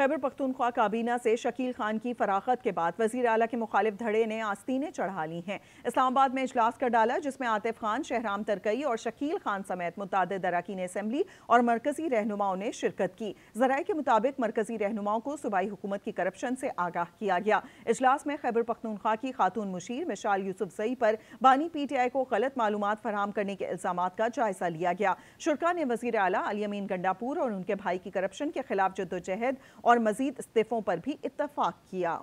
खैबर पख्तूनख्वा काबीना से शकील खान की फराखत के बाद वजीर अला के मुखालिफ धड़े ने आस्तीने चढ़ा ली हैं इस्लामाबाद में इजलास कर डाला जिसमें आतिफ खान शहराम तरकई और शकील खान समेत मुतद अरकान असम्बली और मरकजी रहनुमाओं ने शिरकत की जराये के मुताबिक मरकजी रहनुमाओं को सूबाई हुकूमत की करप्शन से आगाह किया गया इजलास में खैबर पख्तूनख्वा की खातून मुशीर मिशाल यूसुफ जई पर बानी पी टी आई को गलत मालूम फराम करने के इल्जाम का जायजा लिया गया शुरा ने वजीर अला गंडापुर और उनके भाई की करप्शन के खिलाफ जदोजहद और मजीद इस्तीफ़ों पर भी इतफाक़ किया